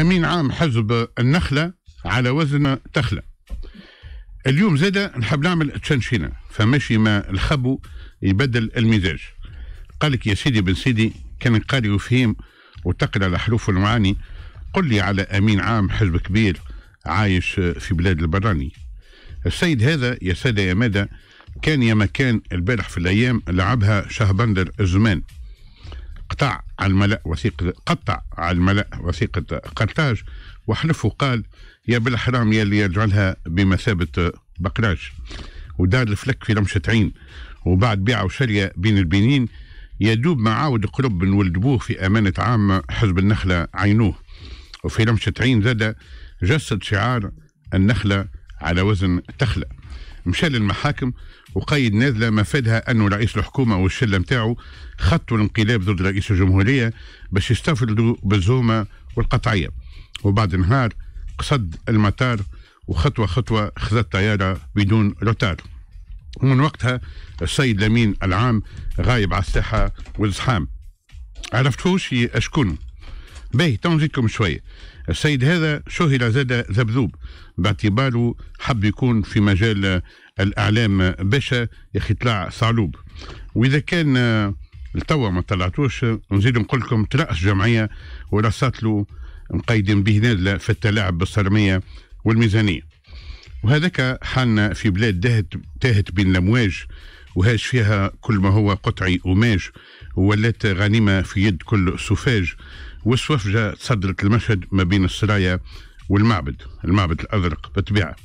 امين عام حزب النخله على وزن تخله اليوم زاده نحب نعمل تشنشينه فماشي ما الخبو يبدل المزاج قال لك يا سيدي بن سيدي كان قاري وفهيم وتقل على حروف المعاني قل لي على امين عام حزب كبير عايش في بلاد البراني السيد هذا يا ساده يا مدى كان يا ما كان البارح في الايام لعبها شهبندر الزمان قطع على الملأ وثيقة قطع على الملأ وثيقة قرطاج وحلف وقال يا بالحرام اللي يجعلها بمثابة بقراج ودار الفلك في رمشة عين وبعد بيعة وشرية بين البنين يدوب ما عاود قرب من ولد بوه في أمانة عامة حزب النخلة عينوه وفي رمشة عين زاد جسد شعار النخلة على وزن تخلة مشى للمحاكم وقيد نازلة مفادها أنه رئيس الحكومة والشلة نتاعو خطوا الانقلاب ضد رئيس الجمهورية باش يستفردوا بالزومة والقطعية وبعد نهار قصد المطار وخطوة خطوة خذت طيارة بدون روتار ومن وقتها السيد لمين العام غايب على الساحة والزحام عرفتوش أشكونه باهي تو نزيدكم شويه السيد هذا شهر زاد ذبذوب باعتباره حب يكون في مجال الاعلام باشا يا اخي طلع صعلوب واذا كان التوا آه، ما طلعتوش نزيد نقول لكم ترأس جمعيه ورصات له مقيدين به نادله في التلاعب بالصرميه والميزانيه وهذاك حالنا في بلاد تاهت بين الامواج وهاش فيها كل ما هو قطعي وماج ولات غنيمة في يد كل سفاج والسوفجة تصدرت المشهد ما بين السرايا والمعبد المعبد الأزرق بالطبيعة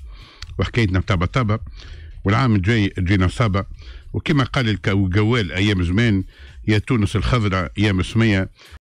وحكايتنا طابا طابا والعام الجاي تجينا صابا وكما قال الجوال أيام زمان يا تونس الخضراء يا مسمية